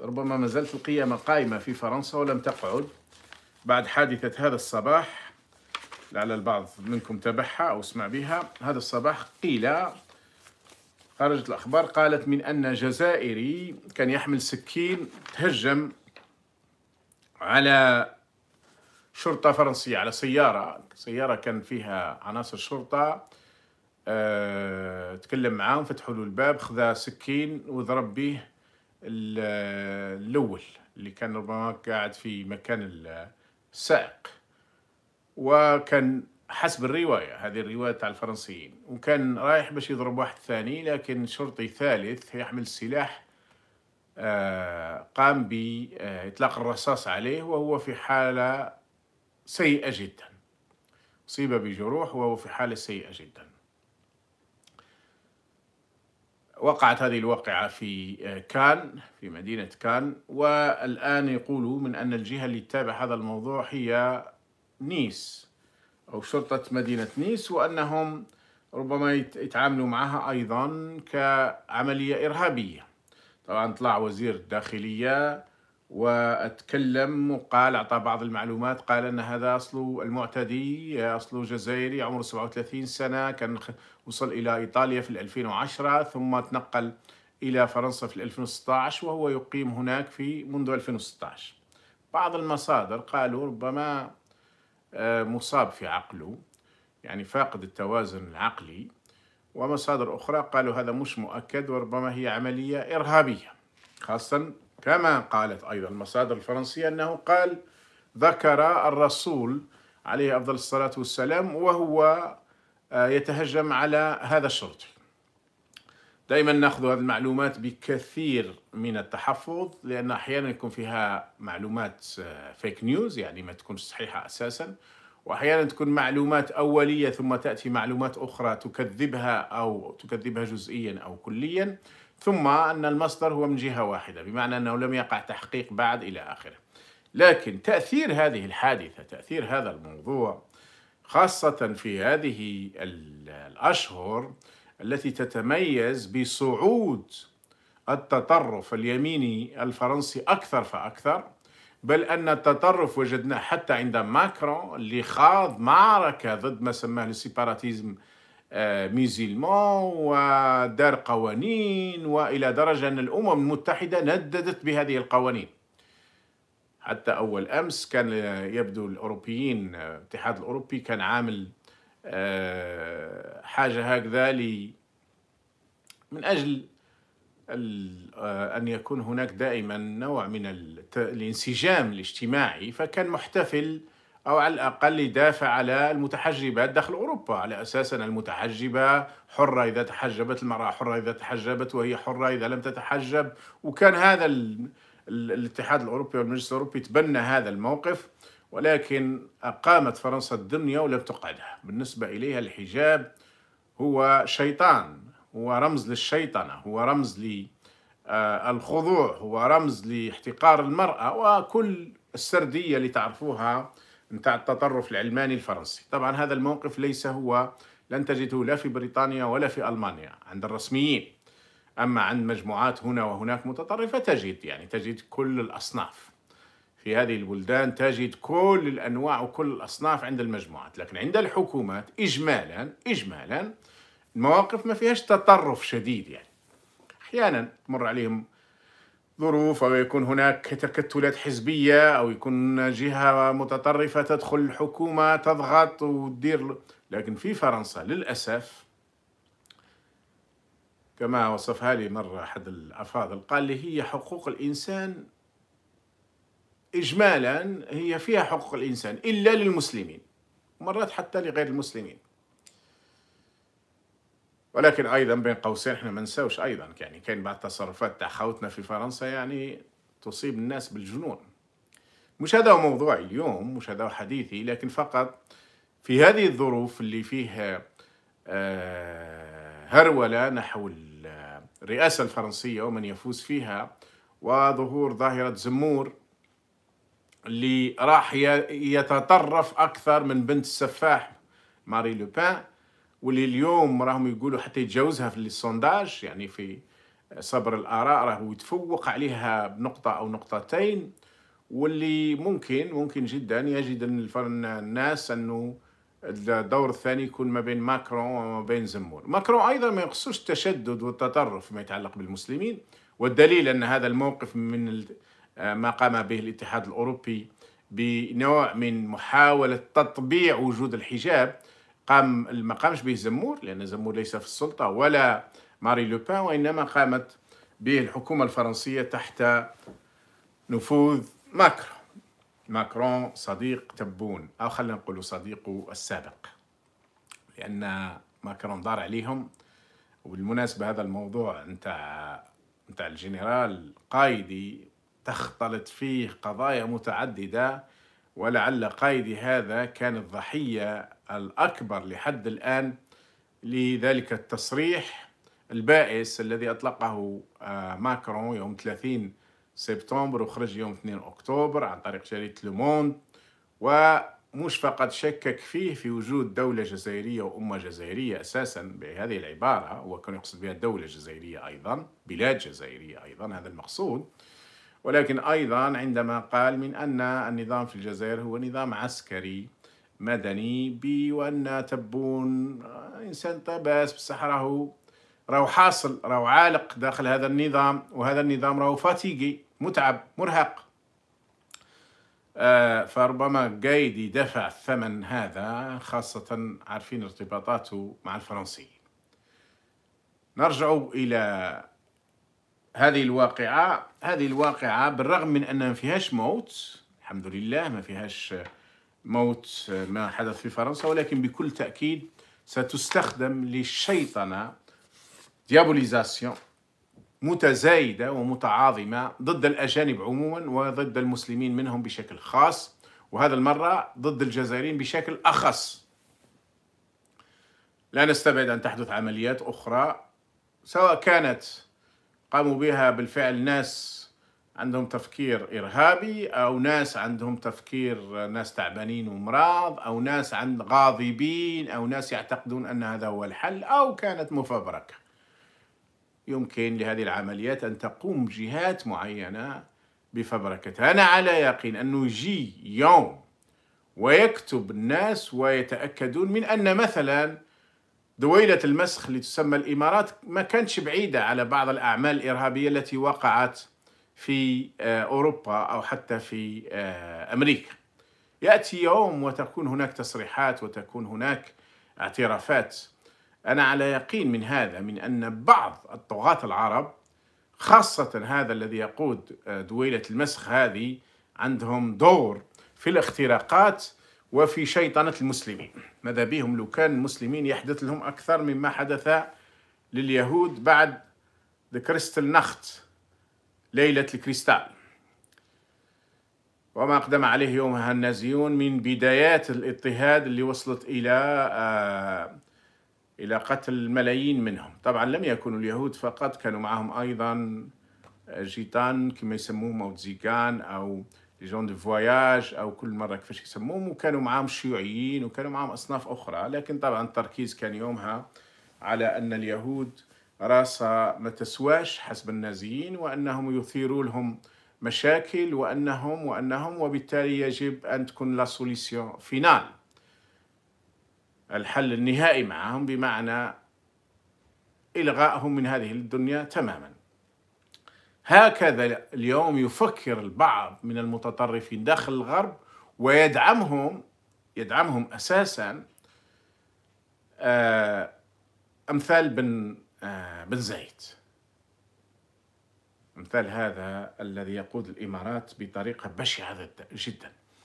ربما ما زالت القيامة قائمة في فرنسا ولم تقعد بعد حادثة هذا الصباح لعل البعض منكم تابعها أو سمع بها هذا الصباح قيل خرجت الأخبار قالت من أن جزائري كان يحمل سكين تهجم على شرطة فرنسية على سيارة سيارة كان فيها عناصر شرطة أه تكلم معاهم فتحوا له الباب خذا سكين وضرب به الأول اللي كان ربما قاعد في مكان السائق وكان حسب الرواية هذه الرواية تاع الفرنسيين وكان رايح باش يضرب واحد ثاني لكن شرطي ثالث يحمل السلاح آه، قام بإطلاق الرصاص عليه وهو في حالة سيئة جدا أصيب بجروح وهو في حالة سيئة جدا وقعت هذه الواقعة في آه، كان في مدينة كان والآن يقولوا من أن الجهة اللي تتابع هذا الموضوع هي نيس أو شرطة مدينة نيس وأنهم ربما يتعاملوا معها أيضا كعملية إرهابية طبعا طلع وزير الداخلية واتكلم وقال اعطى بعض المعلومات قال ان هذا اصله المعتدي اصله جزائري عمره 37 سنه كان وصل الى ايطاليا في 2010 ثم تنقل الى فرنسا في 2016 وهو يقيم هناك في منذ 2016 بعض المصادر قالوا ربما آه، مصاب في عقله يعني فاقد التوازن العقلي ومصادر اخرى قالوا هذا مش مؤكد وربما هي عمليه ارهابيه خاصه كما قالت أيضا المصادر الفرنسية أنه قال ذكر الرسول عليه أفضل الصلاة والسلام وهو آه، يتهجم على هذا الشرطي دائما ناخذ هذه المعلومات بكثير من التحفظ لان احيانا يكون فيها معلومات فيك آه، نيوز يعني ما تكون صحيحه اساسا واحيانا تكون معلومات اوليه ثم تاتي معلومات اخرى تكذبها او تكذبها جزئيا او كليا ثم أن المصدر هو من جهة واحدة بمعنى أنه لم يقع تحقيق بعد إلى آخره لكن تأثير هذه الحادثة تأثير هذا الموضوع خاصة في هذه الأشهر التي تتميز بصعود التطرف اليميني الفرنسي أكثر فأكثر بل أن التطرف وجدناه حتى عند ماكرون اللي خاض معركة ضد ما سماه السيباراتيزم آه، ميزيلمون ودار قوانين والى درجه ان الامم المتحده نددت بهذه القوانين حتى اول امس كان يبدو الاوروبيين الاتحاد الاوروبي كان عامل آه، حاجه هكذا من اجل آه، أن يكون هناك دائما نوع من الانسجام الاجتماعي فكان محتفل أو على الأقل يدافع على المتحجبات داخل أوروبا على أساس أن المتحجبة حرة إذا تحجبت المرأة حرة إذا تحجبت وهي حرة إذا لم تتحجب وكان هذا الاتحاد الأوروبي والمجلس الأوروبي تبنى هذا الموقف ولكن أقامت فرنسا الدنيا ولم تقعدها بالنسبة إليها الحجاب هو شيطان هو رمز للشيطنة هو رمز للخضوع آه، هو رمز لاحتقار المرأة وكل السردية اللي تعرفوها نتاع التطرف العلماني الفرنسي طبعا هذا الموقف ليس هو لن تجده لا في بريطانيا ولا في ألمانيا عند الرسميين أما عند مجموعات هنا وهناك متطرفة تجد يعني تجد كل الأصناف في هذه البلدان تجد كل الأنواع وكل الأصناف عند المجموعات لكن عند الحكومات إجمالا إجمالا المواقف ما فيهاش تطرف شديد يعني أحيانا تمر عليهم ظروف أو يكون هناك تكتلات حزبية أو يكون جهة متطرفة تدخل الحكومة تضغط وتدير لكن في فرنسا للأسف كما وصفها لي مرة أحد الأفاضل قال لي هي حقوق الإنسان إجمالا هي فيها حقوق الإنسان إلا للمسلمين مرات حتى لغير المسلمين ولكن ايضا بين قوسين احنا ما نساوش ايضا يعني كاين بعض التصرفات تاع خوتنا في فرنسا يعني تصيب الناس بالجنون مش هذا هو موضوع اليوم مش هذا هو حديثي لكن فقط في هذه الظروف اللي فيها آه، هرولة نحو الرئاسة الفرنسية ومن يفوز فيها وظهور ظاهرة زمور اللي راح يتطرف أكثر من بنت السفاح ماري لوبان واللي اليوم راهم يقولوا حتى يتجاوزها في السونداج يعني في صبر الاراء راهو يتفوق عليها بنقطه او نقطتين واللي ممكن ممكن جدا يجد الناس انه الدور الثاني يكون ما بين ماكرون وما بين زمور ماكرون ايضا ما يقصوش التشدد والتطرف فيما يتعلق بالمسلمين والدليل ان هذا الموقف من ما قام به الاتحاد الاوروبي بنوع من محاوله تطبيع وجود الحجاب قام ما قامش به زمور لأن زمور ليس في السلطة ولا ماري لوبان وإنما قامت به الحكومة الفرنسية تحت نفوذ ماكرون ماكرون صديق تبون أو خلينا نقول صديقه السابق لأن ماكرون دار عليهم وبالمناسبة هذا الموضوع نتاع نتاع الجنرال قايدي تختلط فيه قضايا متعددة ولعل قائدي هذا كان الضحية الأكبر لحد الآن لذلك التصريح البائس الذي أطلقه آه، ماكرون يوم 30 سبتمبر وخرج يوم 2 أكتوبر عن طريق جريدة لوموند ومش فقط شكك فيه في وجود دولة جزائرية وأمة جزائرية أساسا بهذه العبارة وكان يقصد بها دولة جزائرية أيضا بلاد جزائرية أيضا هذا المقصود ولكن أيضا عندما قال من أن النظام في الجزائر هو نظام عسكري مدني بي وأن تبون آه، إنسان تباس بصح راهو راهو حاصل راهو عالق داخل هذا النظام وهذا النظام راهو فاتيقي متعب مرهق آه فربما قايد يدفع الثمن هذا خاصة عارفين ارتباطاته مع الفرنسيين نرجع إلى هذه الواقعة هذه الواقعة بالرغم من أنها ما فيهاش موت الحمد لله ما فيهاش موت ما حدث في فرنسا ولكن بكل تأكيد ستستخدم للشيطنة ديابوليزاسيون متزايدة ومتعاظمة ضد الأجانب عموما وضد المسلمين منهم بشكل خاص وهذا المرة ضد الجزائريين بشكل أخص لا نستبعد أن تحدث عمليات أخرى سواء كانت قاموا بها بالفعل ناس عندهم تفكير إرهابي أو ناس عندهم تفكير ناس تعبانين ومراض أو ناس عند غاضبين أو ناس يعتقدون أن هذا هو الحل أو كانت مفبركة يمكن لهذه العمليات أن تقوم جهات معينة بفبركتها أنا على يقين أنه يجي يوم ويكتب الناس ويتأكدون من أن مثلا دويلة المسخ اللي تسمى الإمارات ما كانتش بعيدة على بعض الأعمال الإرهابية التي وقعت في آه، أوروبا أو حتى في آه، أمريكا يأتي يوم وتكون هناك تصريحات وتكون هناك اعترافات أنا على يقين من هذا من أن بعض الطغاة العرب خاصة هذا الذي يقود آه، دويلة المسخ هذه عندهم دور في الاختراقات وفي شيطنة المسلمين ماذا بهم لو كان المسلمين يحدث لهم أكثر مما حدث لليهود بعد كريستال نخت ليلة الكريستال وما أقدم عليه يومها النازيون من بدايات الاضطهاد اللي وصلت إلى آه إلى قتل الملايين منهم طبعا لم يكونوا اليهود فقط كانوا معهم أيضا آه، جيتان كما يسموهم أو تزيكان أو لي جون دو فواياج او كل مره كيفاش يسموهم وكانوا معاهم شيوعيين وكانوا معاهم اصناف اخرى لكن طبعا التركيز كان يومها على ان اليهود راسا ما تسواش حسب النازيين وانهم يثيروا لهم مشاكل وانهم وانهم وبالتالي يجب ان تكون لا سوليسيون فينال الحل النهائي معهم بمعنى الغائهم من هذه الدنيا تماما هكذا اليوم يفكر البعض من المتطرفين داخل الغرب ويدعمهم يدعمهم اساسا آه، امثال بن آه، بن زايد امثال هذا الذي يقود الامارات بطريقه بشعه جدا